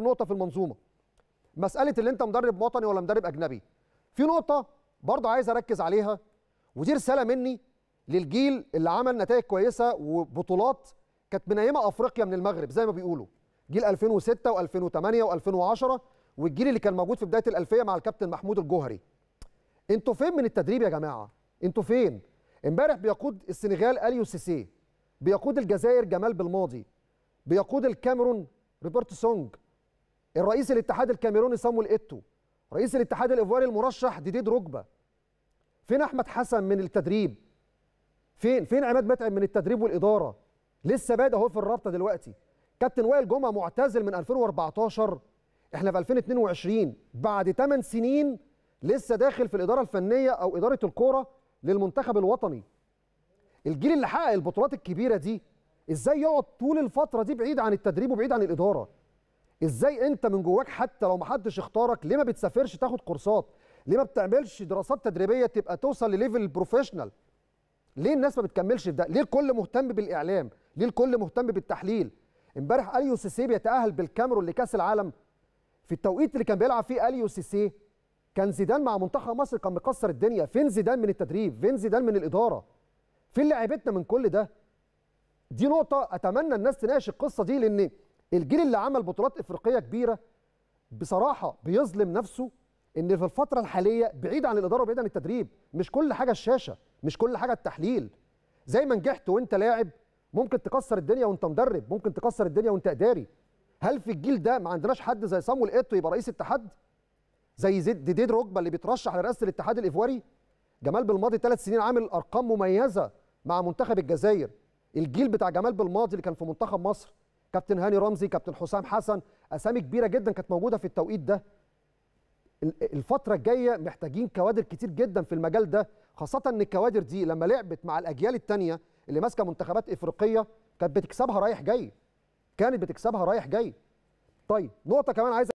اخر نقطه في المنظومه مساله اللي انت مدرب وطني ولا مدرب اجنبي في نقطه برضه عايز اركز عليها ودي رساله مني للجيل اللي عمل نتائج كويسه وبطولات كانت منيمه افريقيا من المغرب زي ما بيقولوا جيل 2006 و2008 و2010 والجيل اللي كان موجود في بدايه الالفيه مع الكابتن محمود الجوهري انتوا فين من التدريب يا جماعه انتوا فين امبارح بيقود السنغال اليو سيسي بيقود الجزائر جمال بالماضي بيقود الكاميرون روبرت سونج الرئيس الاتحاد الكاميروني صامويل ايتو رئيس الاتحاد الايفواري المرشح ديديد ركبة فين احمد حسن من التدريب فين فين عماد متعب من التدريب والاداره لسه بادئ اهو في الرابطه دلوقتي كابتن وائل جمعه معتزل من 2014 احنا في 2022 بعد 8 سنين لسه داخل في الاداره الفنيه او اداره الكوره للمنتخب الوطني الجيل اللي حقق البطولات الكبيره دي ازاي يقعد طول الفتره دي بعيد عن التدريب وبعيد عن الاداره ازاي انت من جواك حتى لو ما حدش اختارك ليه ما بتسافرش تاخد كورسات ليه ما بتعملش دراسات تدريبيه تبقى توصل لليفل بروفيشنال ليه الناس ما بتكملش في ده ليه الكل مهتم بالاعلام ليه الكل مهتم بالتحليل امبارح اليو سي سي بيتاهل بالكاميرون لكاس العالم في التوقيت اللي كان بيلعب فيه اليو سي سي كان زيدان مع منتخب مصر كان مكسر الدنيا فين زيدان من التدريب فين زيدان من الاداره فين لعيبتنا من كل ده دي نقطه اتمنى الناس تناقش القصه دي لان الجيل اللي عمل بطولات افريقيه كبيره بصراحه بيظلم نفسه ان في الفتره الحاليه بعيد عن الاداره وبعيد عن التدريب مش كل حاجه الشاشه مش كل حاجه التحليل زي ما نجحت وانت لاعب ممكن تكسر الدنيا وانت مدرب ممكن تكسر الدنيا وانت اداري هل في الجيل ده ما عندناش حد زي صامويل ايتو يبقى رئيس اتحاد زي زيد ديد ركبه اللي بيترشح لرئاسه الاتحاد الايفواري جمال بالماضي ثلاث سنين عامل ارقام مميزه مع منتخب الجزائر الجيل بتاع جمال بالماضي اللي كان في منتخب مصر كابتن هاني رمزي كابتن حسام حسن اسامي كبيره جدا كانت موجوده في التوقيت ده الفتره الجايه محتاجين كوادر كتير جدا في المجال ده خاصه ان الكوادر دي لما لعبت مع الاجيال الثانيه اللي ماسكه منتخبات افريقيه كانت بتكسبها رايح جاي كانت بتكسبها رايح جاي طيب نقطه كمان عايز